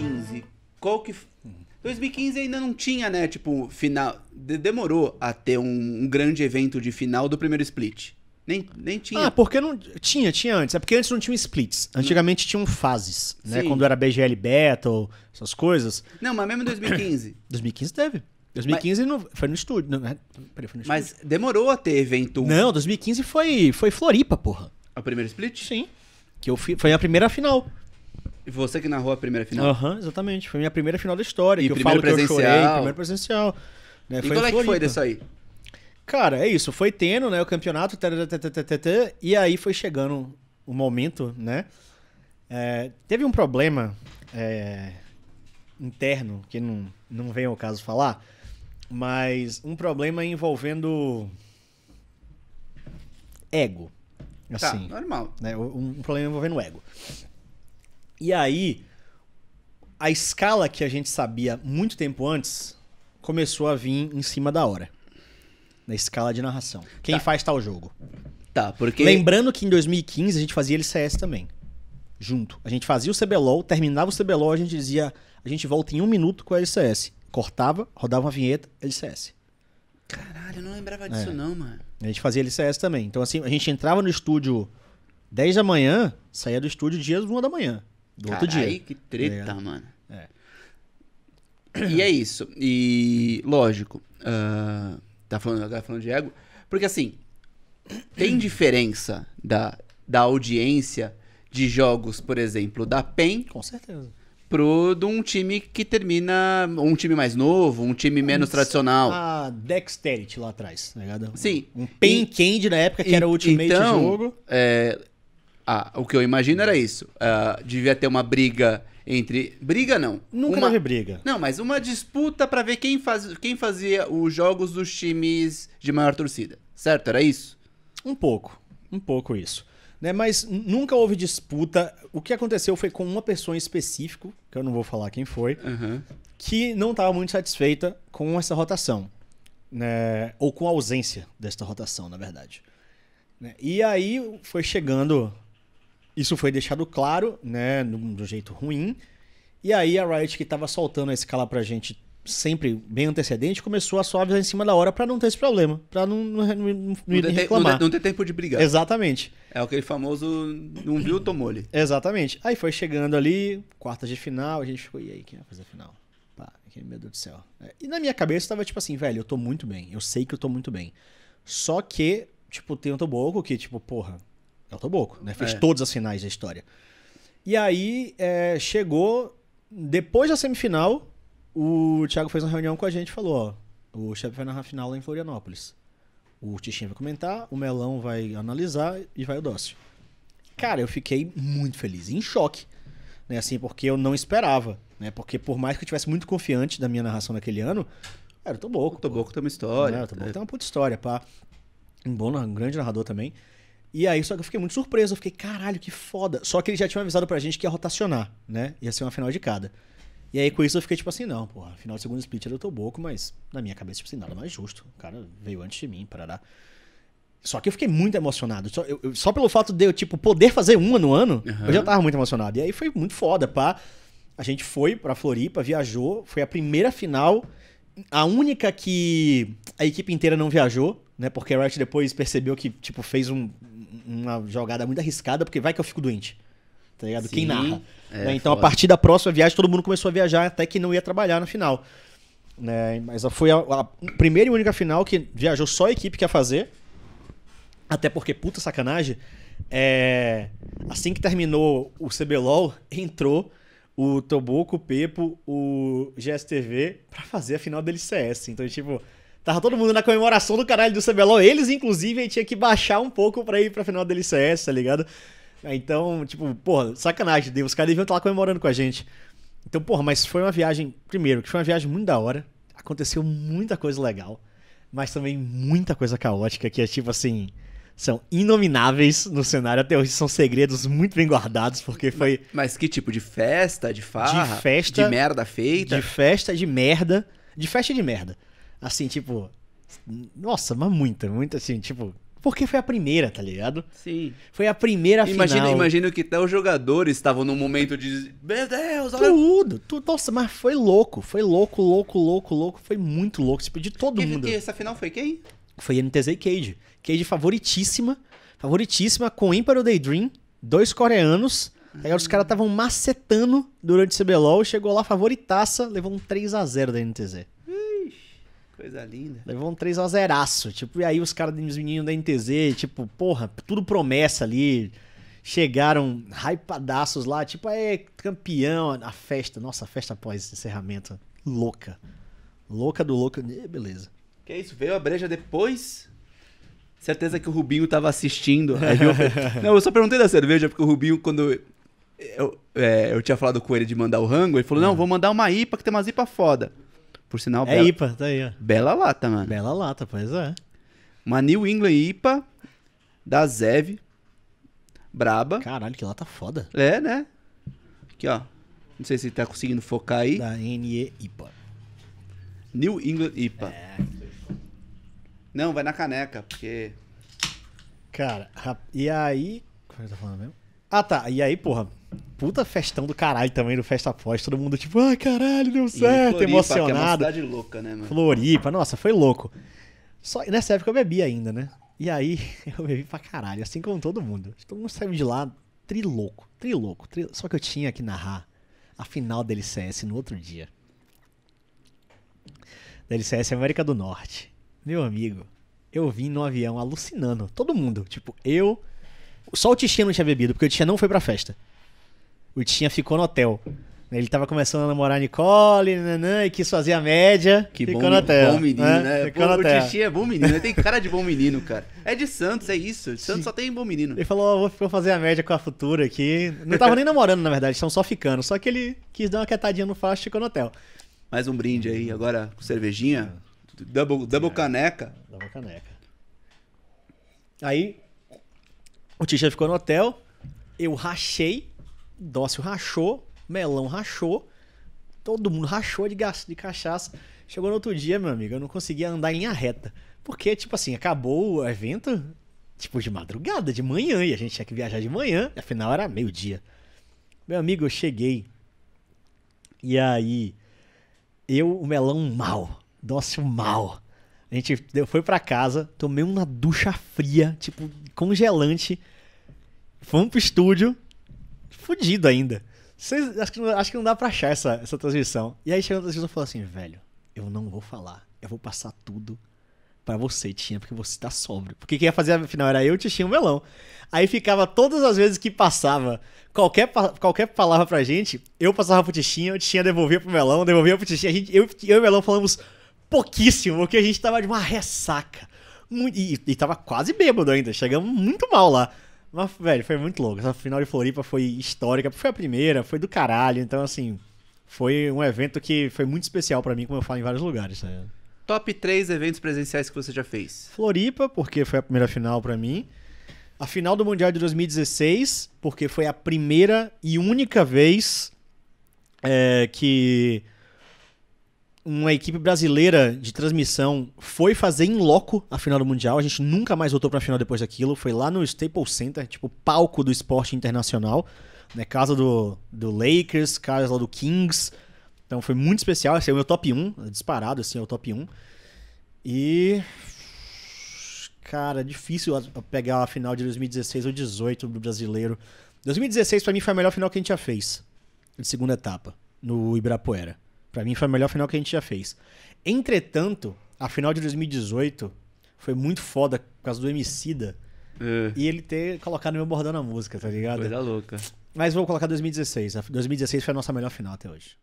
2015, qual que. 2015 ainda não tinha, né? Tipo, final. demorou a ter um, um grande evento de final do primeiro split. Nem, nem tinha. Ah, porque não. Tinha, tinha antes. É porque antes não tinha splits. Antigamente tinham fases, né? Sim. Quando era BGL Battle, essas coisas. Não, mas mesmo em 2015. 2015 teve. 2015 mas, não, foi no estúdio. Né? peraí, foi no mas estúdio. demorou a ter evento. Não, 2015 foi, foi Floripa, porra. A primeira split? Sim. Que eu fui, foi a primeira final. Você que narrou a primeira final? Aham, uhum, exatamente. Foi minha primeira final da história. E que eu falo presencial. que eu chorei, primeiro presencial. Né? E foi é que foi dessa aí? Cara, é isso. Foi tendo, né, o campeonato, tatatata, e aí foi chegando o momento, né? É, teve um problema é, interno, que não, não vem ao caso falar, mas um problema envolvendo ego. Tá, assim, tá, normal. Né? Um problema envolvendo ego. E aí, a escala que a gente sabia muito tempo antes começou a vir em cima da hora. Na escala de narração. Quem tá. faz tal jogo. Tá, porque. Lembrando que em 2015 a gente fazia LCS também. Junto. A gente fazia o CBLOL, terminava o CBLOL, a gente dizia. A gente volta em um minuto com a LCS. Cortava, rodava uma vinheta, LCS. Caralho, eu não lembrava disso, é. não, mano. A gente fazia LCS também. Então, assim, a gente entrava no estúdio 10 da manhã, saía do estúdio dias 1 da manhã. Do Carai, outro dia. que treta, é. mano. É. E é isso. E, lógico, uh, tá, falando, tá falando de ego. Porque, assim, tem diferença da, da audiência de jogos, por exemplo, da PEN. Com certeza. Pro de um time que termina. Um time mais novo, um time menos um, tradicional. A Dexterity lá atrás, tá ligado? Sim. Um PEN Candy na época, que e, era o Ultimate então, jogo. É, ah, o que eu imagino era isso. Uh, devia ter uma briga entre. Briga não. Nunca uma... teve briga. Não, mas uma disputa para ver quem, faz... quem fazia os jogos dos times de maior torcida. Certo? Era isso? Um pouco. Um pouco isso. Né? Mas nunca houve disputa. O que aconteceu foi com uma pessoa em específico, que eu não vou falar quem foi, uhum. que não estava muito satisfeita com essa rotação. Né? Ou com a ausência desta rotação, na verdade. Né, e aí foi chegando isso foi deixado claro, né, do jeito ruim. E aí a Riot, que estava soltando a escala pra gente sempre bem antecedente, começou a suavizar em cima da hora para não ter esse problema, para não, não, não, não, não ter, reclamar. Não, não ter tempo de brigar. Exatamente. É aquele famoso não viu, tomou-lhe. Exatamente. Aí foi chegando ali, quartas de final, a gente ficou, e aí, quem vai fazer a final? Pá, que meu Deus do céu. É, e na minha cabeça tava tipo assim, velho, eu tô muito bem, eu sei que eu tô muito bem. Só que, tipo, tem um Toboco que, tipo, porra, Toboco, né? Fez é. todas as finais da história. E aí é, chegou, depois da semifinal, o Thiago fez uma reunião com a gente e falou: ó, o chefe vai narrar a final lá em Florianópolis. O Tichinho vai comentar, o Melão vai analisar e vai o Dócil. Cara, eu fiquei muito feliz, em choque, né? Assim, porque eu não esperava, né? Porque por mais que eu tivesse muito confiante da minha narração naquele ano, era o Toboco. O Toboco tem uma história. Não, né? o Toboco é. tem uma puta história, pá. Um bom, um grande narrador também. E aí, só que eu fiquei muito surpreso. Eu fiquei, caralho, que foda. Só que ele já tinha avisado pra gente que ia rotacionar, né? Ia ser uma final de cada. E aí, com isso, eu fiquei tipo assim, não, porra, final do segundo split era o Toboco, mas na minha cabeça, tipo assim, nada mais justo. O cara veio antes de mim, parará. Só que eu fiquei muito emocionado. Só, eu, eu, só pelo fato de eu, tipo, poder fazer uma no ano, uhum. eu já tava muito emocionado. E aí foi muito foda, pá. A gente foi pra Floripa, viajou, foi a primeira final. A única que a equipe inteira não viajou, né? Porque a Riot depois percebeu que, tipo, fez um, uma jogada muito arriscada, porque vai que eu fico doente. Tá ligado? Sim, Quem narra. É, né? Então, foda. a partir da próxima viagem, todo mundo começou a viajar, até que não ia trabalhar na final. Né? Mas foi a, a, primeira e única final que viajou só a equipe que ia fazer. Até porque, puta sacanagem, é... assim que terminou o CBLOL, entrou o Toboco, o Pepo, o GSTV pra fazer a final da LCS. Então, tipo, Tava todo mundo na comemoração do caralho do CBLOL. Eles, inclusive, tinha que baixar um pouco pra ir pra final da LCS, tá ligado? É, então, tipo, porra, sacanagem. Os caras deviam estar lá comemorando com a gente. Então, porra, mas foi uma viagem, primeiro, que foi uma viagem muito da hora. Aconteceu muita coisa legal, mas também muita coisa caótica, que é tipo assim. São inomináveis no cenário até hoje, são segredos muito bem guardados, porque foi. Mas, que tipo de festa, de farra? De festa. De merda feita? De festa, de merda. De festa de merda. Assim, tipo. Nossa, mas muita, muita, assim, tipo. Porque foi a primeira, tá ligado? Sim. Foi a primeira imagina, final. Imagina que até os jogadores estavam num momento de. Meu Deus, olha. Tudo, tudo. Nossa, mas foi louco. Foi louco, louco, louco, louco. Foi muito louco. se tipo, pediu todo e, mundo. E essa final foi quem? Foi NTZ e Cage. Cage favoritíssima. Favoritíssima com o o Daydream. Dois coreanos. Aí os caras estavam macetando durante o CBLOL. Chegou lá favoritaça. Levou um 3 a 0 da NTZ. Coisa linda. Levou um 3x0. Tipo, e aí os caras dos meninos da NTZ, tipo, porra, tudo promessa ali. Chegaram hypadaços lá, tipo, aí é campeão, a festa, nossa, a festa após encerramento. Louca. Louca do louco. Beleza. Que isso, veio a breja depois? Certeza que o Rubinho tava assistindo. Eu... Não, eu só perguntei da cerveja, porque o Rubinho, quando eu, é, eu tinha falado com ele de mandar o rango, ele falou: Não, uhum. vou mandar uma IPA, que tem umas IPA foda. Por sinal, É bela, IPA, tá aí, ó. Bela lata, mano. Bela lata, pois é. Uma New England IPA da Zev. Braba. Caralho, que lata foda. É, né? Aqui, ó. Não sei se tá conseguindo focar aí. Da NE IPA. New England IPA. É. Não, vai na caneca, porque. Cara, e aí. Como é que tá falando mesmo? Ah, tá. E aí, porra, puta festão do caralho também do Festa Pós. Todo mundo tipo, ai ah, caralho, deu certo, Floripa, emocionado. Que é uma louca, né, mano? Floripa, nossa, foi louco. Só, nessa época eu bebi ainda, né? E aí eu bebi pra caralho, assim como todo mundo. Todo mundo saiu de lá trilouco, trilouco. Tri... Só que eu tinha que narrar a final da LCS no outro dia. Da LCS América do Norte. Meu amigo, eu vim no avião alucinando. Todo mundo. Tipo, eu. Só o Tichinha não tinha bebido, porque o Tichinha não foi pra festa o Tinha ficou no hotel. Ele tava começando a namorar a Nicole, nanã, e quis fazer a média. Que ficou bom, na tela, bom menino, né? né? Ficou Pô, na o tela. é bom menino, ele tem cara de bom menino, cara. É de Santos, é isso. De Santos só tem bom menino. Ele falou, oh, vou fazer a média com a futura aqui. Não tava nem namorando, na verdade, estão só ficando. Só que ele quis dar uma quetadinha no facho e ficou no hotel. Mais um brinde aí, agora com cervejinha. Double, double é. caneca. Double caneca. Aí, o Tichinha ficou no hotel, eu rachei Dócil rachou, melão rachou, todo mundo rachou de, de cachaça. Chegou no outro dia, meu amigo, eu não conseguia andar em linha reta. Porque, tipo assim, acabou o evento, tipo, de madrugada, de manhã, e a gente tinha que viajar de manhã, afinal era meio-dia. Meu amigo, eu cheguei. E aí, eu, o melão mal, dócil mal. A gente foi para casa, tomei uma ducha fria, tipo, congelante. Fomos pro estúdio, fudido ainda. Vocês, acho, que, acho que não dá pra achar essa, essa transmissão. E aí chegou na transmissão e falou assim, velho, eu não vou falar. Eu vou passar tudo para você, Tinha, porque você tá sóbrio. Porque quem ia fazer a final era eu, Tinha o Melão. Aí ficava todas as vezes que passava qualquer, qualquer palavra pra gente, eu passava pro Tichinha, o Tichinha devolvia pro Melão, devolvia pro Tichinha. A gente, eu, eu e o Melão falamos pouquíssimo, porque a gente tava de uma ressaca. Muito, e, e tava quase bêbado ainda, chegamos muito mal lá. Mas, velho, foi muito louco. Essa final de Floripa foi histórica. Foi a primeira, foi do caralho. Então, assim, foi um evento que foi muito especial para mim, como eu falo em vários lugares. Né? Top 3 eventos presenciais que você já fez? Floripa, porque foi a primeira final para mim. A final do Mundial de 2016, porque foi a primeira e única vez é, que uma equipe brasileira de transmissão foi fazer em loco a final do Mundial. A gente nunca mais voltou para a final depois daquilo. Foi lá no Staples Center, tipo palco do esporte internacional. Né? Casa do, do Lakers, casa do Kings. Então foi muito especial. Esse é o meu top 1, é disparado, assim, é o top 1. E. Cara, difícil pegar a final de 2016 ou 18 do brasileiro. 2016 para mim foi a melhor final que a gente já fez, de segunda etapa, no Ibirapuera. Para mim foi a melhor final que a gente já fez. Entretanto, a final de 2018 foi muito foda por causa do Emicida. É. E ele ter colocado meu bordão na música, tá ligado? Coisa louca. Mas vou colocar 2016. 2016 foi a nossa melhor final até hoje.